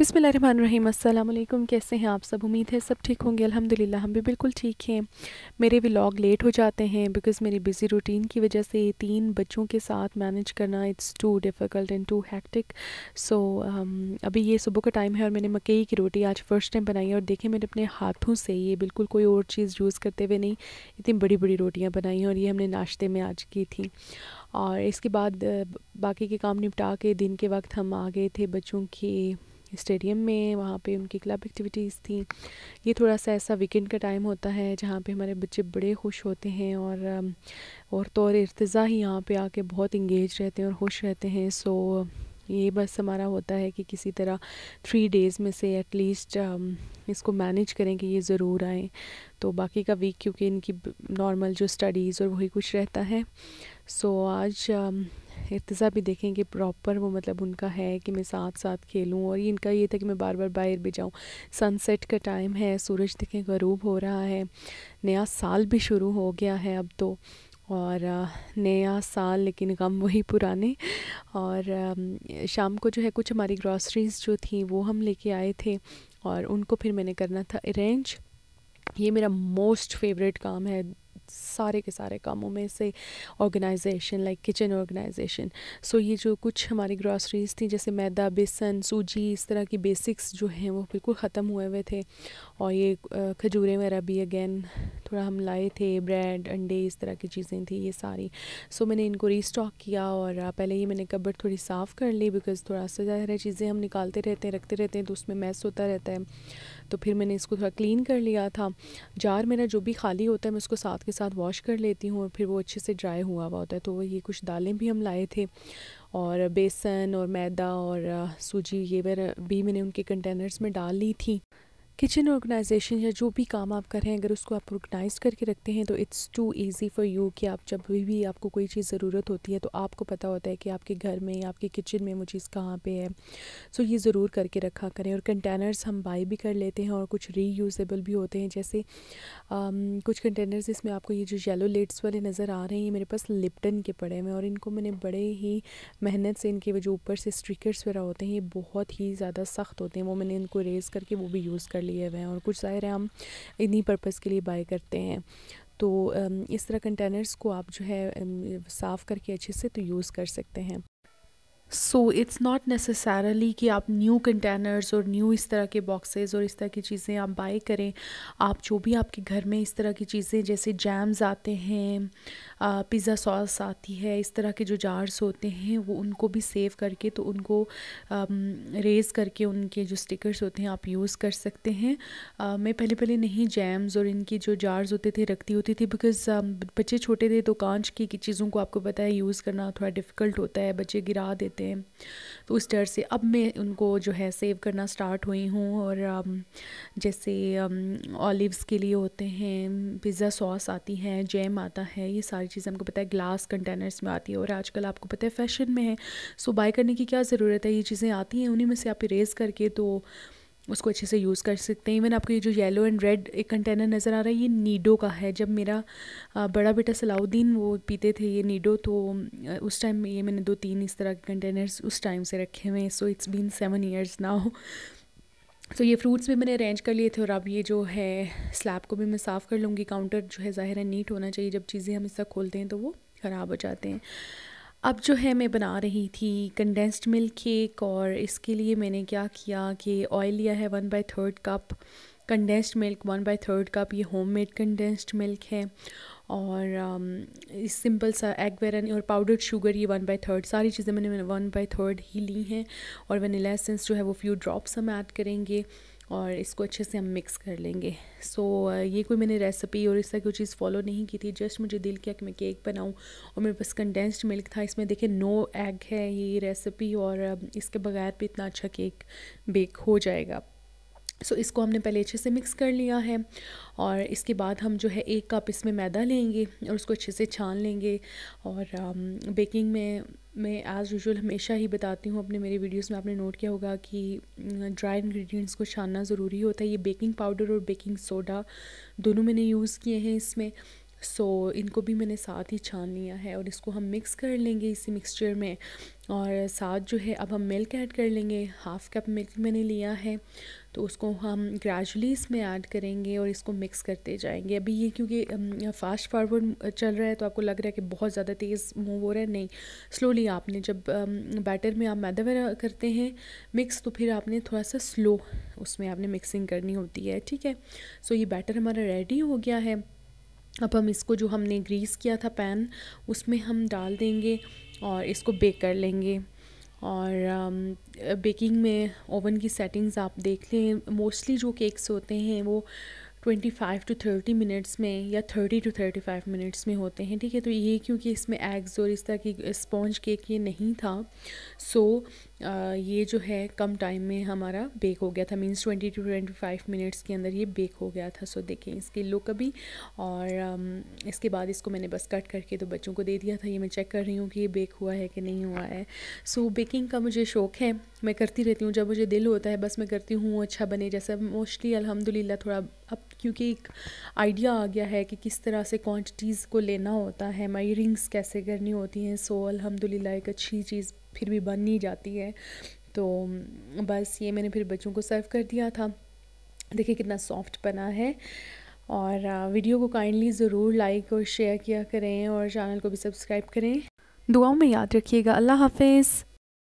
बिसमीम अल्लाम कैसे हैं आप सब उम्मीद है सब ठीक होंगे अल्हम्दुलिल्लाह हम भी बिल्कुल ठीक हैं मेरे व्लॉग लेट हो जाते हैं बिकॉज़ मेरी बिज़ी रूटीन की वजह से तीन बच्चों के साथ मैनेज करना it's too difficult and too hectic so अभी ये सुबह का टाइम है और मैंने मकई की रोटी आज फ़र्स्ट टाइम बनाई और देखें मैंने अपने हाथों से ये बिल्कुल कोई और चीज़ यूज़ करते हुए नहीं इतनी बड़ी बड़ी रोटियाँ बनाई हैं और ये हमने नाश्ते में आज की थी और इसके बाद बाकी के काम निपटा के दिन के वक्त हम आ गए थे बच्चों की स्टेडियम में वहाँ पे उनकी क्लब एक्टिविटीज़ थी ये थोड़ा सा ऐसा वीकेंड का टाइम होता है जहाँ पे हमारे बच्चे बड़े खुश होते हैं और और तो और इर्तज़ा ही यहाँ पे आके बहुत इंगेज रहते हैं और खुश रहते हैं सो ये बस हमारा होता है कि किसी तरह थ्री डेज़ में से एटलीस्ट इसको मैनेज करें कि ये ज़रूर आएँ तो बाकी का वीक क्योंकि इनकी नॉर्मल जो स्टडीज़ और वही कुछ रहता है सो आज इर्तज़ा भी देखें कि प्रॉपर वो मतलब उनका है कि मैं साथ साथ खेलूँ और ये इनका ये था कि मैं बार बार बाहर भी जाऊँ सनसेट का टाइम है सूरज देखें गरूब हो रहा है नया साल भी शुरू हो गया है अब तो और नया साल लेकिन गम वही पुराने और शाम को जो है कुछ हमारी ग्रॉसरीज़ जो थी वो हम लेके आए थे और उनको फिर मैंने करना था अरेंज ये मेरा मोस्ट फेवरेट काम है सारे के सारे कामों में से organisation like kitchen organisation so ये जो कुछ हमारी ग्रॉसरीज थी जैसे मैदा बेसन सूजी इस तरह की बेसिक्स जो हैं वो बिल्कुल ख़त्म हुए हुए थे और ये खजूरें वगैरह भी अगेन थोड़ा हम लाए थे ब्रेड अंडे इस तरह की चीज़ें थी ये सारी सो मैंने इनको रीस्टॉक किया और पहले ये मैंने कब्ट थोड़ी साफ़ कर ली बिकॉज़ थोड़ा सा ज़्यादा चीज़ें हम निकालते रहते हैं रखते रहते हैं तो उसमें मैस होता रहता है तो फिर मैंने इसको थोड़ा क्लीन कर लिया था जार मेरा जो भी खाली होता है मैं उसको साथ के साथ वॉश कर लेती हूँ और फिर वो अच्छे से ड्राई हुआ हुआ होता है तो ये कुछ दालें भी हम लाए थे और बेसन और मैदा और सूजी ये वगैरह भी मैंने उनके कंटेनर्स में डाल ली थी किचन ऑर्गेनाइजेशन या जो भी काम आप कर रहे हैं अगर उसको आप ऑर्गेनाइज करके रखते हैं तो it's too easy for you कि आप जब भी, भी आपको कोई चीज़ ज़रूरत होती है तो आपको पता होता है कि आपके घर में आपके किचन में वो चीज़ कहाँ पे है सो so, ये ज़रूर करके रखा करें और कंटेनर्स हम बाई भी कर लेते हैं और कुछ रीयूजेबल भी होते हैं जैसे आम, कुछ कंटेनर्स इसमें आपको ये जो येलो लेट्स वाले नज़र आ रहे हैं ये मेरे पास लिप्टन के पड़े हुए और इनको मैंने बड़े ही मेहनत से इनके जो ऊपर से स्ट्रिकर्स वगैरह होते हैं ये बहुत ही ज़्यादा सख्त होते हैं वो मैंने इनको रेज़ करके वो भी यूज़ कर लिए हुए हैं और कुछ ज़ाहिर है हम इन्हीं पर्पज़ के लिए बाई करते हैं तो इस तरह कंटेनर्स को आप जो है साफ़ करके अच्छे से तो यूज़ कर सकते हैं सो इट्स नॉट नेसेसरली कि आप न्यू कंटेनर्स और न्यू इस तरह के बॉक्सेस और इस तरह की चीज़ें आप बाई करें आप जो भी आपके घर में इस तरह की चीज़ें जैसे जैम्स आते हैं पिज़्ज़ा सॉस आती है इस तरह के जो जार्स होते हैं वो उनको भी सेव करके तो उनको रेज़ करके उनके जो स्टिकर्स होते हैं आप यूज़ कर सकते हैं आ, मैं पहले पहले नहीं जैम्स और इनके जो जार्स होते थे रखती होती थी बिकॉज़ बच्चे छोटे थे तो कांच की चीज़ों को आपको पता है यूज़ करना थोड़ा डिफ़िकल्ट होता है बच्चे गिरा देते होते हैं तो उस डर से अब मैं उनको जो है सेव करना स्टार्ट हुई हूँ और um, जैसे ऑलिव्स um, के लिए होते हैं पिज़्ज़ा सॉस आती है जैम आता है ये सारी चीज़ें हमको पता है ग्लास कंटेनर्स में आती है और आजकल आपको पता है फैशन में है सो बाय करने की क्या ज़रूरत है ये चीज़ें आती हैं उन्हीं में से आप इरेज करके तो उसको अच्छे से यूज़ कर सकते हैं इवन आपको ये जो येलो एंड रेड एक कंटेनर नज़र आ रहा है ये नीडो का है जब मेरा बड़ा बेटा सलाउद्दीन वो पीते थे ये नीडो तो उस टाइम ये मैंने दो तीन इस तरह के कंटेनर्स उस टाइम से रखे हुए हैं so it's been seven years now तो ये फ्रूट्स भी मैंने अरेंज कर लिए थे और अब ये जो है स्लैब को भी मैं साफ़ कर लूँगी काउंटर जो है ज़ाहिर है नीट होना चाहिए जब चीज़ें हम इस तरह खोलते हैं तो वो ख़राब हो जाते हैं अब जो है मैं बना रही थी कंडेंस्ड मिल्क केक और इसके लिए मैंने क्या किया कि ऑयल लिया है one by third cup condensed milk one by third cup ये होम मेड कंडेंस्ड मिल्क है और um, इस सिंपल सा एग वेरन और पाउडर्ड शुगर ये वन बाई थर्ड सारी चीज़ें मैंने वन बाई थर्ड ही ली हैं और वनीला एसेंस जो है वो फ्यू ड्रॉप्स हम ऐड करेंगे और इसको अच्छे से हम मिक्स कर लेंगे सो so, ये कोई मैंने रेसिपी और इस तरह की चीज़ फॉलो नहीं की थी जस्ट मुझे दिल किया कि मैं केक बनाऊँ और मेरे पास कंडेंस्ड मिल्क था इसमें देखें नो एग है ये रेसिपी और इसके बगैर भी इतना अच्छा केक बेक हो जाएगा सो so, इसको हमने पहले अच्छे से मिक्स कर लिया है और इसके बाद हम जो है एक कप इसमें मैदा लेंगे और उसको अच्छे से छान लेंगे और बेकिंग में मैं एज़ यूजल हमेशा ही बताती हूँ अपने मेरे वीडियोस में आपने नोट किया होगा कि ड्राई इंग्रेडिएंट्स को छानना ज़रूरी होता है ये बेकिंग पाउडर और बेकिंग सोडा दोनों मैंने यूज़ किए हैं इसमें सो so, इनको भी मैंने साथ ही छान लिया है और इसको हम मिक्स कर लेंगे इसी मिक्सचर में और साथ जो है अब हम मिल्क ऐड कर लेंगे हाफ़ कप मिल्क मैंने लिया है तो उसको हम ग्रेजुअली इसमें ऐड करेंगे और इसको मिक्स करते जाएंगे अभी ये क्योंकि फास्ट फॉरवर्ड चल रहा है तो आपको लग रहा है कि बहुत ज़्यादा तेज़ मूव हो रहा है नहीं स्लोली आपने जब बैटर में आप मैदा वगैरह करते हैं मिक्स तो फिर आपने थोड़ा सा स्लो उसमें आपने मिक्सिंग करनी होती है ठीक है सो ये बैटर हमारा रेडी हो गया है अब हम इसको जो हमने ग्रीस किया था पैन उसमें हम डाल देंगे और इसको बेक कर लेंगे और बेकिंग um, में ओवन की सेटिंग्स आप देख लें मोस्टली जो केक्स होते हैं वो 25 टू 30 मिनट्स में या 30 टू 35 मिनट्स में होते हैं ठीक है तो ये क्योंकि इसमें एग्स और इस तरह की स्पॉन्ज केक ये नहीं था सो ये जो है कम टाइम में हमारा बेक हो गया था means twenty to twenty five minutes के अंदर ये बेक हो गया था सो देखें इसकी लुक अभी और इसके बाद इसको मैंने बस कट करके तो बच्चों को दे दिया था ये मैं चेक कर रही हूँ कि ये बेक हुआ है कि नहीं हुआ है सो so, बेकिंग का मुझे शौक़ है मैं करती रहती हूँ जब मुझे दिल होता है बस मैं करती हूँ अच्छा बने जैसा मोस्टली अलहमदिल्ला थोड़ा अब क्योंकि एक आइडिया आ गया है कि किस तरह से क्वान्टिटीज़ को लेना होता है माई रिंग्स कैसे करनी होती हैं सो अलहमदिल्ला एक अच्छी चीज़ फिर भी बन नहीं जाती है तो बस ये मैंने फिर बच्चों को सर्व कर दिया था देखिए कितना सॉफ्ट बना है और वीडियो को काइंडली ज़रूर लाइक और शेयर किया करें और चैनल को भी सब्सक्राइब करें दुआओं में याद रखिएगा अल्लाह हाफिज़